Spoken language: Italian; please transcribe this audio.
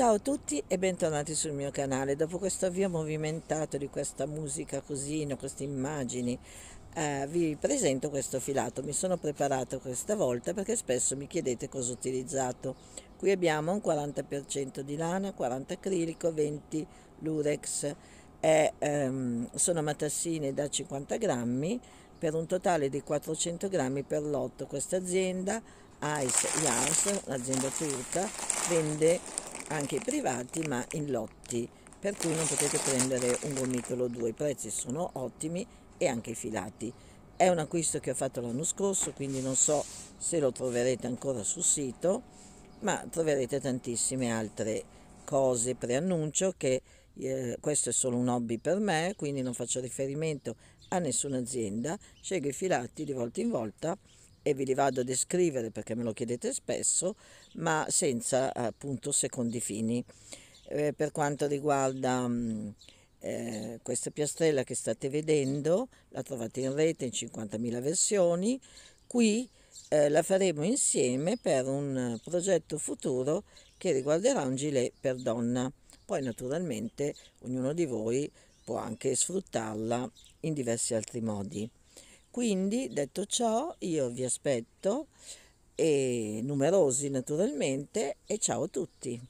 Ciao a tutti e bentornati sul mio canale. Dopo questo avvio movimentato di questa musica così, queste immagini, eh, vi presento questo filato. Mi sono preparato questa volta perché spesso mi chiedete cosa ho utilizzato. Qui abbiamo un 40% di lana, 40 acrilico, 20 lurex. E, ehm, sono matassine da 50 grammi per un totale di 400 grammi per lotto. Questa azienda, Ice Yarns, l'azienda turca, vende anche privati ma in lotti per cui non potete prendere un gomitolo o due, i prezzi sono ottimi e anche i filati. È un acquisto che ho fatto l'anno scorso, quindi non so se lo troverete ancora sul sito, ma troverete tantissime altre cose. Preannuncio che eh, questo è solo un hobby per me, quindi non faccio riferimento a nessuna azienda, scelgo i filati di volta in volta e ve li vado a descrivere perché me lo chiedete spesso, ma senza appunto secondi fini. Eh, per quanto riguarda mh, mm, eh, questa piastrella che state vedendo, la trovate in rete in 50.000 versioni, qui eh, la faremo insieme per un progetto futuro che riguarderà un gilet per donna. Poi naturalmente ognuno di voi può anche sfruttarla in diversi altri modi. Quindi, detto ciò, io vi aspetto, e numerosi naturalmente, e ciao a tutti.